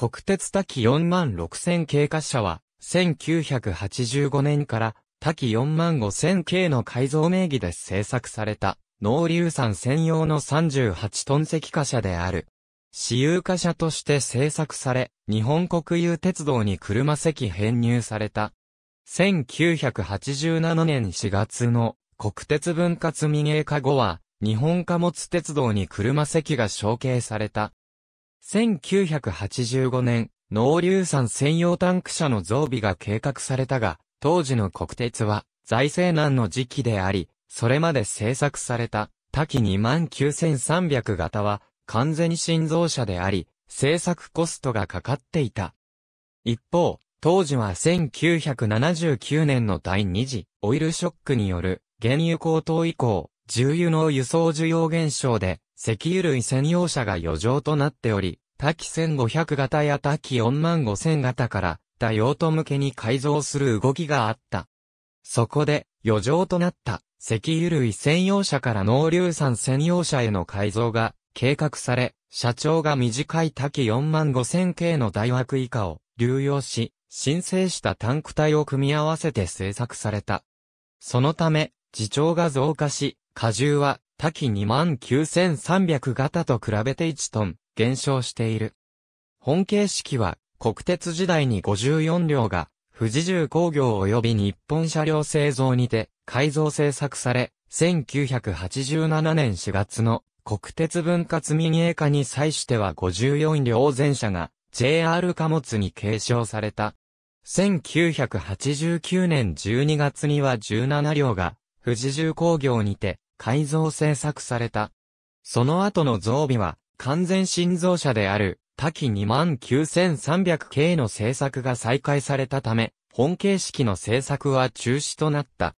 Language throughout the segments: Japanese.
国鉄多岐4万6000系貨車は、1985年から多岐4万5000系の改造名義で製作された、農流産専用の38トン積貨車である。私有貨車として製作され、日本国有鉄道に車席編入された。1987年4月の国鉄分割民営化後は、日本貨物鉄道に車席が承継された。1985年、農流産専用タンク車の増備が計画されたが、当時の国鉄は財政難の時期であり、それまで製作された多機29300型は完全に新造車であり、製作コストがかかっていた。一方、当時は1979年の第二次オイルショックによる原油高騰以降、重油の輸送需要減少で、石油類専用車が余剰となっており、多機1500型や多機45000型から、多用途向けに改造する動きがあった。そこで、余剰となった石油類専用車から農硫酸専用車への改造が計画され、社長が短い多機4万5000系の大枠以下を流用し、申請したタンク体を組み合わせて製作された。そのため、自重が増加し、荷重は多期29,300型と比べて1トン減少している。本形式は国鉄時代に54両が富士重工業及び日本車両製造にて改造製作され、1987年4月の国鉄分割民営化に際しては54両全車が JR 貨物に継承された。1989年12月には17両が富士重工業にて改造制作された。その後の増備は、完全新造車である、多機 29300K の製作が再開されたため、本形式の製作は中止となった。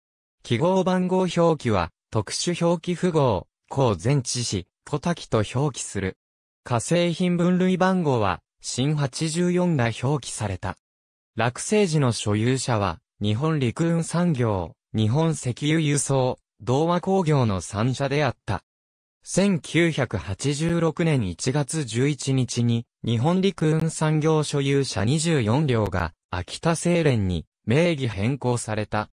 記号番号表記は、特殊表記符号、高全知し、小機と表記する。化成品分類番号は、新84が表記された。落成時の所有者は、日本陸運産業、日本石油輸送、同和工業の3社であった。1986年1月11日に、日本陸運産業所有者24両が、秋田製錬に名義変更された。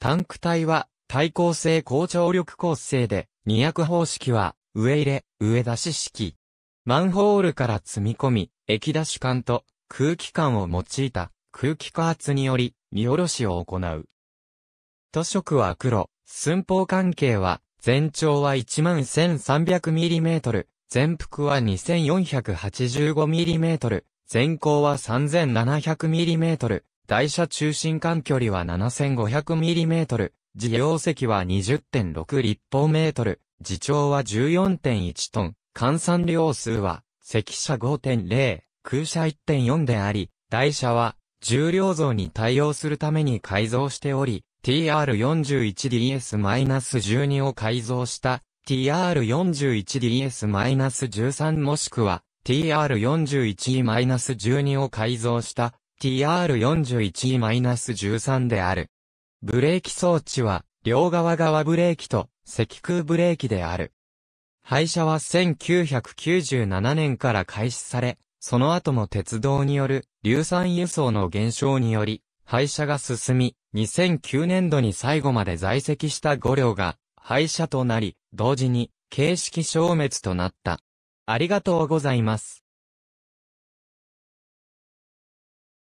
タンク体は、対抗性高張力構成で、二役方式は、上入れ、上出し式。マンホールから積み込み、液出し管と空気管を用いた空気加圧により、荷下ろしを行う。塗色は黒、寸法関係は、全長は 11,300mm、全幅は 2,485mm、全高は 3,700mm、台車中心間距離は 7,500mm、自容積は20.6立方メートル、自長は14.1トン、換算量数は、積車5.0、空車1.4であり、台車は、重量増に対応するために改造しており、TR41DS-12 を改造した TR41DS-13 もしくは TR41E-12 を改造した TR41E-13 である。ブレーキ装置は両側側ブレーキと積空ブレーキである。廃車は1997年から開始され、その後も鉄道による硫酸輸送の減少により、廃車が進み、2009年度に最後まで在籍した5両が廃車となり、同時に形式消滅となった。ありがとうございます。